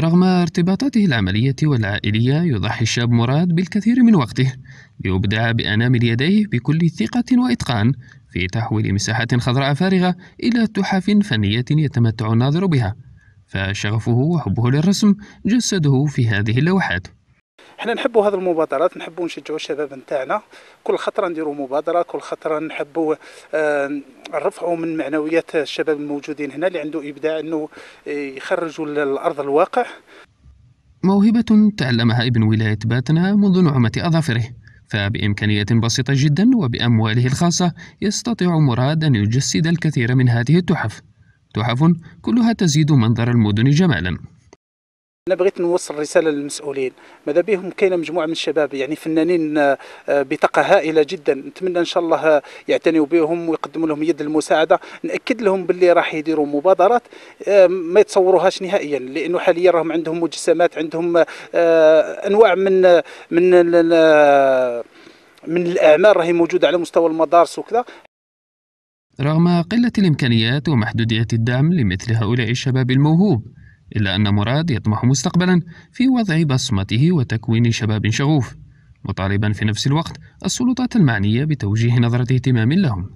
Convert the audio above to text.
رغم ارتباطاته العملية والعائلية يضحي الشاب مراد بالكثير من وقته ليبدع بأنامل يديه بكل ثقة وإتقان في تحويل مساحة خضراء فارغة إلى تحف فنية يتمتع الناظر بها فشغفه وحبه للرسم جسده في هذه اللوحات حنا نحبوا هذه المبادرات نحبوا نشجعوا الشباب نتاعنا كل خطره نديروا مبادره كل خطره نحبوا آه، نرفعوا من معنويات الشباب الموجودين هنا اللي عنده ابداع انه يخرجوا للارض الواقع موهبة تعلمها ابن ولاية باتنا منذ نعومة أظافره فبإمكانية بسيطة جدا وبأمواله الخاصة يستطيع مراد أن يجسد الكثير من هذه التحف تحف كلها تزيد منظر المدن جمالا انا بغيت نوصل رساله للمسؤولين ماذا بهم كاينه مجموعه من الشباب يعني فنانين آه، بطاقه هائله جدا نتمنى ان شاء الله آه، يعتنيوا بهم ويقدموا لهم يد المساعده ناكد لهم باللي راح يديروا مبادرات آه، ما يتصوروهاش نهائيا لانه حاليا راهم عندهم مجسمات عندهم انواع من من من الاعمال راهي موجوده على مستوى المدارس وكذا رغم قله الامكانيات ومحدوديه الدعم لمثل هؤلاء الشباب الموهوب إلا أن مراد يطمح مستقبلا في وضع بصمته وتكوين شباب شغوف مطالبا في نفس الوقت السلطات المعنية بتوجيه نظرة اهتمام لهم